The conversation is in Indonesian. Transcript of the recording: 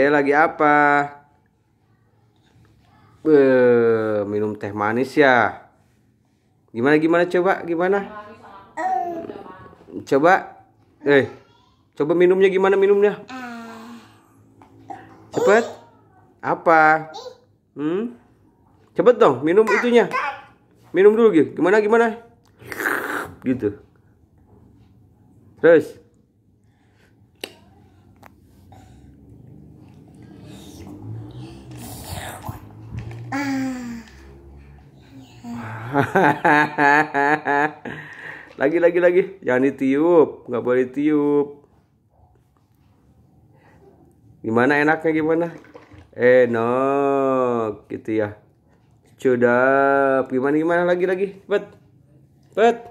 Eh lagi apa? Be, eh, minum teh manis ya. Gimana gimana coba gimana? Coba. Eh. Coba minumnya gimana minumnya? Cepet. Apa? Hmm? Cepet dong minum itunya. Minum dulu gitu. Gimana gimana? Gitu. Terus. Ah. lagi lagi lagi jangan ditiup nggak boleh tiup gimana enaknya gimana enak gitu ya sudah gimana gimana lagi lagi cepet cepet